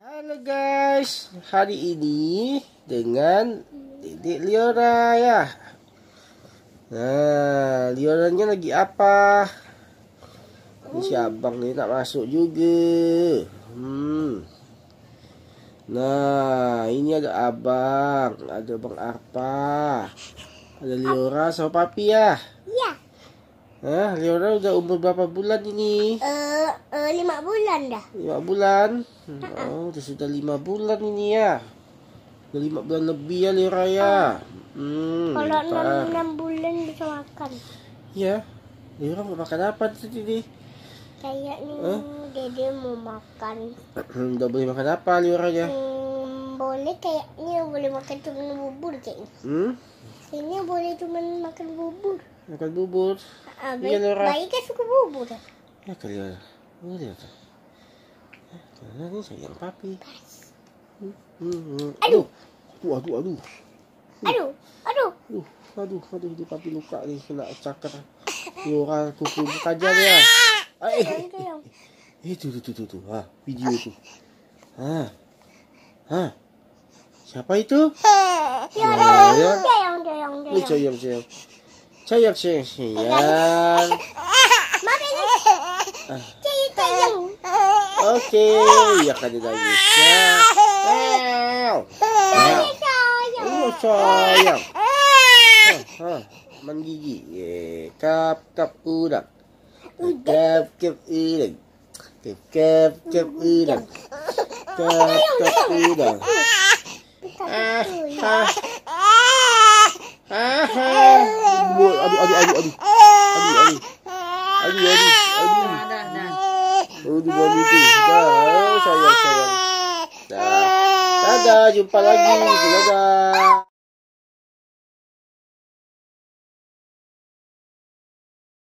Halo guys, hari ini dengan Dedek Liora ya. Nah, Lioranya lagi apa? Ini si abang ini tak masuk juga. Hmm. Nah, ini ada abang, ada bang apa? ada Liora sama papi ya. Iya. Nah, Liora udah umur berapa bulan ini? Uh uh, lima bulan dah. Lima bulan? Oh, uh Oh, sudah lima bulan ini ya. Udah lima bulan lebih ya Lira ya. Uh, kalau enam, enam bulan bisa makan. Iya. Lira mau makan apa tadi? Kayaknya huh? dede mau makan. Udah boleh makan apa Lira ya? Hmm, boleh kayaknya boleh makan cuma bubur kayaknya. Hmm? Kayaknya boleh cuma makan bubur. Makan bubur. Uh, baik, iya, suka bubur. Ya, kali ya. Eh, hmm, hmm, hmm. Aduh. Aduh, aduh, aduh. Aduh, aduh. Aduh, aduh, aduh, papi luka nih kena cakar. Luka kuku ya. ah. Ah, Eh, itu itu itu itu, ah, video itu, Ah, ah, siapa itu? Nah, ya, ya, sayang, sayang, sayang, sayang, sayang. Ya, ah. ok, Okey, ya kan dia lagi. Sayang. Oh, sayang. Ha, menggigi. Kap kap udang. Kap kap udang. Kap kap kap udang. Kap kap udang. Ah, ah. Ah, ah. Aduh, aduh, aduh, aduh. Aduh, aduh. Aduh, aduh. Udah juga gitu. Dah, sayang sayang. Dah. Dadah, jumpa lagi. Dadah.